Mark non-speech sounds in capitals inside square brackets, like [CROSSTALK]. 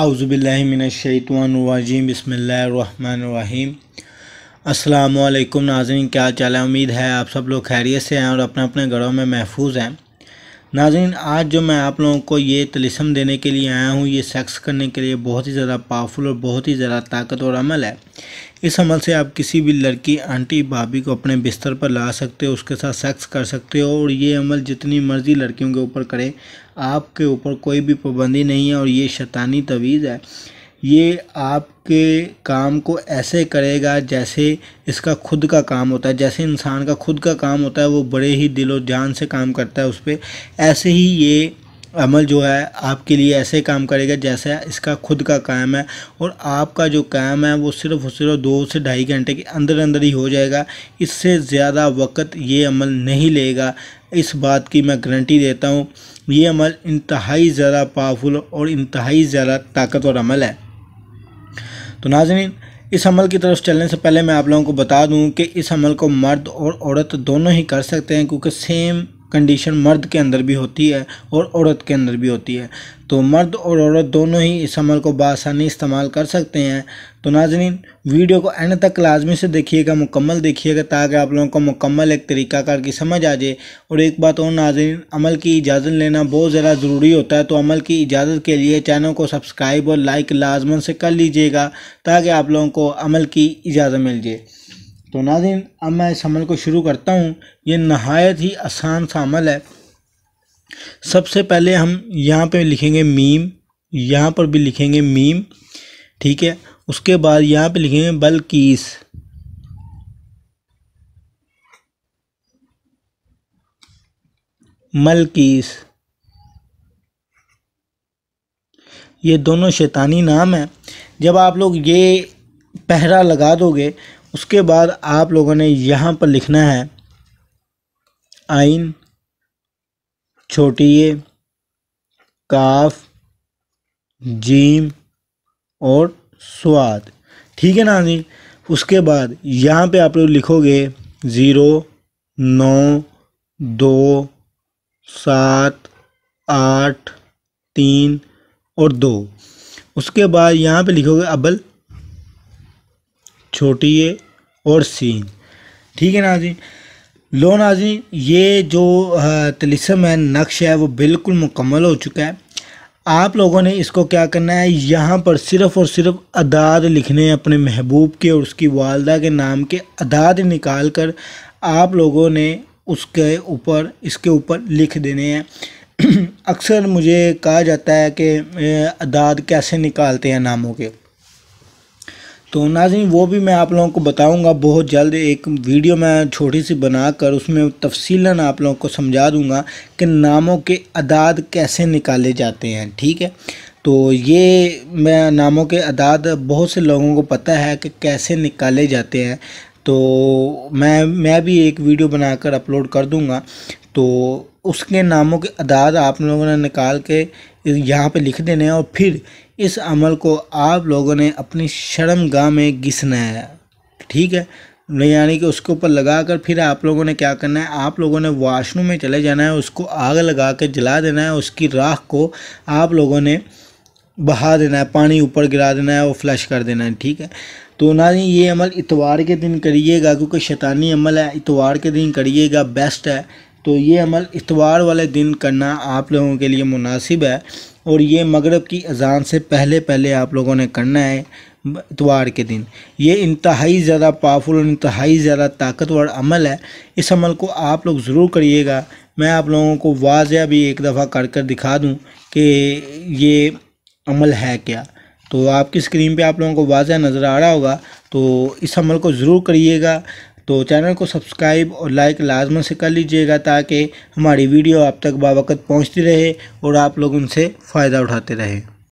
आउज़बिल्लिमिनशैतवानवाजीम बसमीम अल्लाम नाजन क्या चाल है उम्मीद है आप सब लोग खैरियत से हैं और अपने अपने घरों में महफूज हैं नाजरीन आज जो मैं आप लोगों को ये तलिसम देने के लिए आया हूँ ये सेक्स करने के लिए बहुत ही ज़्यादा पावरफुल और बहुत ही ज़्यादा ताकतवर अमल है इस अमल से आप किसी भी लड़की आंटी भाभी को अपने बिस्तर पर ला सकते हो उसके साथ सेक्स कर सकते हो और ये अमल जितनी मर्ज़ी लड़कियों के ऊपर करें आपके ऊपर कोई भी पाबंदी नहीं है और ये शैतानी तवीज़ है ये आपके काम को ऐसे करेगा जैसे इसका खुद का काम होता है जैसे इंसान का खुद का काम होता है वो बड़े ही दिलो जान से काम करता है उस पर ऐसे ही ये अमल जो है आपके लिए ऐसे काम करेगा जैसे इसका खुद का काम है और आपका जो काम है वो सिर्फ और सिर्फ दो से ढाई घंटे के अंदर अंदर ही हो जाएगा इससे ज़्यादा वक्त ये अमल नहीं लेगा इस बात की मैं गारंटी देता हूँ ये अमल इंतहाई ज़्यादा पावरफुल और इंतहाई ज़्यादा ताकतवर अमल है तो नाजरीन इस अमल की तरफ चलने से पहले मैं आप लोगों को बता दूं कि इस अमल को मर्द और औरत दोनों ही कर सकते हैं क्योंकि सेम कंडीशन मर्द के अंदर भी होती है और औरत के अंदर भी होती है तो मर्द और औरत दोनों ही इस अमल को बासानी इस्तेमाल कर सकते हैं तो नाजरीन वीडियो को एंड तक लाजमी से देखिएगा मुकम्मल देखिएगा ताकि आप लोगों को मुकम्मल एक तरीका की समझ आ जाए और एक बात और नाजरीन अमल की इजाज़त लेना बहुत ज़्यादा ज़रूरी होता है तो अमल की इजाज़त के लिए चैनल को सब्सक्राइब और लाइक लाजमन से कर लीजिएगा ताकि आप लोगों को अमल की इजाज़त मिल जाए तो नाजिन अब मैं इस अमल को शुरू करता हूँ ये नहायत ही आसान सा अमल है सबसे पहले हम यहाँ पे लिखेंगे मीम यहाँ पर भी लिखेंगे मीम ठीक है उसके बाद यहाँ पे लिखेंगे बल्किस मलकीस ये दोनों शैतानी नाम हैं जब आप लोग ये पहरा लगा दोगे उसके बाद आप लोगों ने यहाँ पर लिखना है आइन छोटी काफ जीम और स्वाद ठीक है ना जी उसके बाद यहाँ पे आप लोग लिखोगे ज़ीरो नौ दो सात आठ तीन और दो उसके बाद यहाँ पे लिखोगे अबल छोटी ए और सीन ठीक है नाजी लो नाजी ये जो तलिसम है नक्श है वो बिल्कुल मुकम्मल हो चुका है आप लोगों ने इसको क्या करना है यहाँ पर सिर्फ़ और सिर्फ अदाद लिखने हैं अपने महबूब के और उसकी वालदा के नाम के अदाद निकाल कर आप लोगों ने उसके ऊपर इसके ऊपर लिख देने हैं [CLEARS THROAT] अक्सर मुझे कहा जाता है कि अदाद कैसे निकालते हैं नामों के तो नाजिम वो भी मैं आप लोगों को बताऊंगा बहुत जल्द एक वीडियो मैं छोटी सी बनाकर उसमें तफसीला आप लोगों को समझा दूंगा कि नामों के अदाद कैसे निकाले जाते हैं ठीक है तो ये मैं नामों के अदाद बहुत से लोगों को पता है कि कैसे निकाले जाते हैं तो मैं मैं भी एक वीडियो बनाकर अपलोड कर दूँगा तो उसके नामों के अदाद आप लोगों ने निकाल के यहाँ पे लिख देने हैं और फिर इस अमल को आप लोगों ने अपनी गाह में घिसना है ठीक है यानी कि उसके ऊपर लगा कर फिर आप लोगों ने क्या करना है आप लोगों ने वाशरूम में चले जाना है उसको आग लगा कर जला देना है उसकी राख को आप लोगों ने बहा देना है पानी ऊपर गिरा देना है और फ्लश कर देना है ठीक है तो ना ये अमल इतवार के दिन करिएगा क्योंकि शैतानी अमल है इतवार के दिन करिएगा बेस्ट है तो ये अमल इतवार वाले दिन करना आप लोगों के लिए मुनासिब है और ये मगरब की अजान से पहले पहले आप लोगों ने करना है इतवार के दिन ये इंतहाई ज़्यादा पावरफुल और इंतहाई ज़्यादा ताकतवर अमल है इस अमल को आप लोग ज़रूर करिएगा मैं आप लोगों को वाजिया भी एक दफ़ा कर कर दिखा दूँ कि ये अमल है क्या तो आपकी स्क्रीन पे आप लोगों को वाजिया नज़र आ रहा होगा तो इस अमल को ज़रूर करिएगा तो चैनल को सब्सक्राइब और लाइक लाजमन से कर लीजिएगा ताकि हमारी वीडियो आप तक बावक़त पहुंचती रहे और आप लोग उनसे फ़ायदा उठाते रहें